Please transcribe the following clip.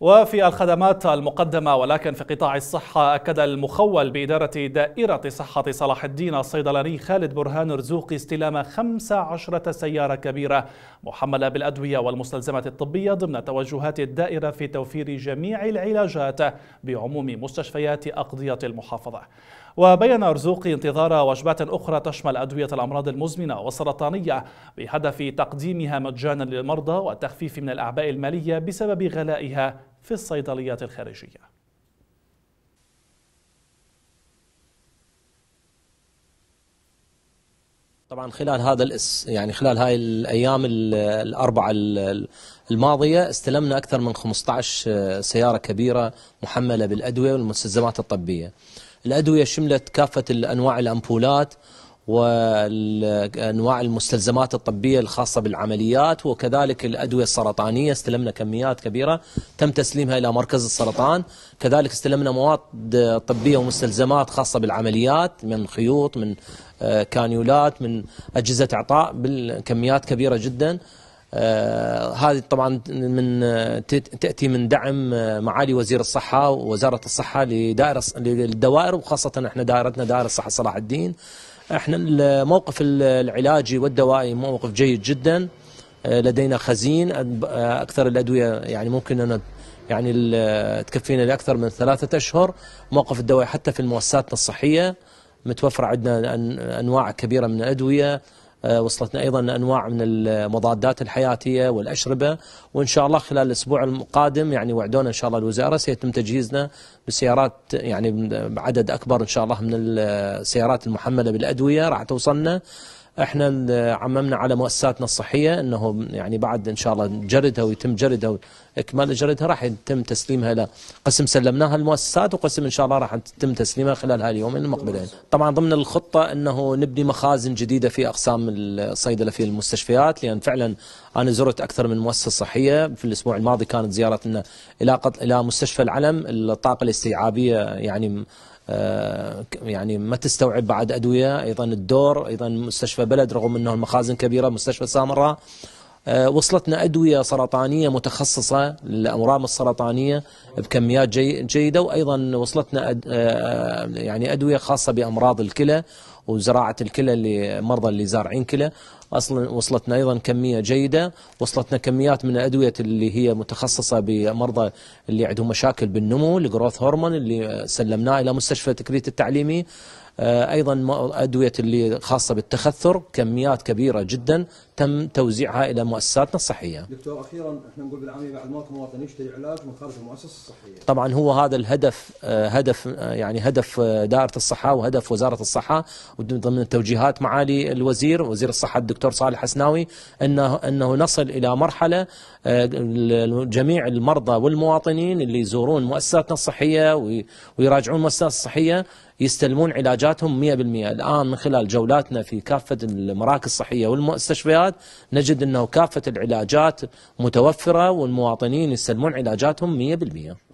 وفي الخدمات المقدمة ولكن في قطاع الصحة أكد المخول بإدارة دائرة صحة صلاح الدين الصيدلاني خالد برهان رزوق استلام 15 سيارة كبيرة محملة بالأدوية والمستلزمات الطبية ضمن توجهات الدائرة في توفير جميع العلاجات بعموم مستشفيات أقضية المحافظة وبين أرزوقي انتظار وجبات أخرى تشمل أدوية الأمراض المزمنة والسرطانية بهدف تقديمها مجانا للمرضى والتخفيف من الأعباء المالية بسبب غلائها في الصيدليات الخارجيه طبعا خلال هذا الاس يعني خلال هاي الايام الاربعه الماضيه استلمنا اكثر من 15 آه، سياره كبيره محمله بالادويه والمستلزمات الطبيه. الادويه شملت كافه انواع الامبولات وانواع المستلزمات الطبيه الخاصه بالعمليات وكذلك الادويه السرطانيه استلمنا كميات كبيره تم تسليمها الى مركز السرطان، كذلك استلمنا مواد طبيه ومستلزمات خاصه بالعمليات من خيوط من آه، كانيولات من اجهزه اعطاء بالكميات كبيره جدا. آه، هذه طبعا من آه، تاتي من دعم معالي وزير الصحه ووزاره الصحه لدائره للدوائر وخاصه احنا دائرتنا دائره الصحه صلاح الدين. احنا الموقف العلاجي والدوائي موقف جيد جدا آه، لدينا خزين آه، اكثر الادويه يعني ممكن ان يعني آه، تكفينا لاكثر من ثلاثه اشهر موقف الدوائي حتى في المؤسسات الصحيه متوفره عندنا انواع كبيره من الادويه آه، وصلتنا أيضا أنواع من المضادات الحياتية والأشربة وإن شاء الله خلال الأسبوع القادم يعني وعدونا إن شاء الله الوزارة سيتم تجهيزنا بسيارات يعني بعدد أكبر إن شاء الله من السيارات المحملة بالأدوية راح توصلنا احنا عممنا على مؤسساتنا الصحيه انه يعني بعد ان شاء الله جردها ويتم جردها واكمال جردها راح يتم تسليمها الى قسم سلمناها المؤسسات وقسم ان شاء الله راح يتم تسليمها خلال هاليومين المقبلين. طبعا ضمن الخطه انه نبني مخازن جديده في اقسام الصيدله في المستشفيات لان فعلا انا زرت اكثر من مؤسسه صحيه في الاسبوع الماضي كانت زيارتنا الى الى مستشفى العلم الطاقه الاستيعابيه يعني آه، يعني ما تستوعب بعد ادويه ايضا الدور ايضا مستشفى بلد رغم انه المخازن كبيره مستشفى سامراء آه، وصلتنا ادويه سرطانيه متخصصه للاورام السرطانيه بكميات جي جيده وايضا وصلتنا أد آه، يعني ادويه خاصه بامراض الكلى وزراعه الكلى لمرضى اللي زارعين كلى أصلا وصلتنا أيضا كمية جيدة وصلتنا كميات من الأدوية اللي هي متخصصة بمرضى اللي عندهم مشاكل بالنمو الجروث هرمون اللي سلمناه إلى مستشفى تكريت التعليمي آه، ايضا ادويه اللي خاصه بالتخثر كميات كبيره جدا تم توزيعها الى مؤسساتنا الصحيه. دكتور اخيرا احنا نقول بالعاميه بعد موت المواطن يشتري علاج من خارج المؤسسه الصحيه. طبعا هو هذا الهدف آه، هدف آه، يعني هدف دائره الصحه وهدف وزاره الصحه ضمن التوجيهات معالي الوزير وزير الصحه الدكتور صالح حسناوي انه انه نصل الى مرحله جميع المرضى والمواطنين اللي يزورون مؤسساتنا الصحيه ويراجعون المؤسسات الصحيه يستلمون علاجاتهم 100% الآن من خلال جولاتنا في كافة المراكز الصحية والمستشفيات نجد أنه كافة العلاجات متوفرة والمواطنين يستلمون علاجاتهم 100%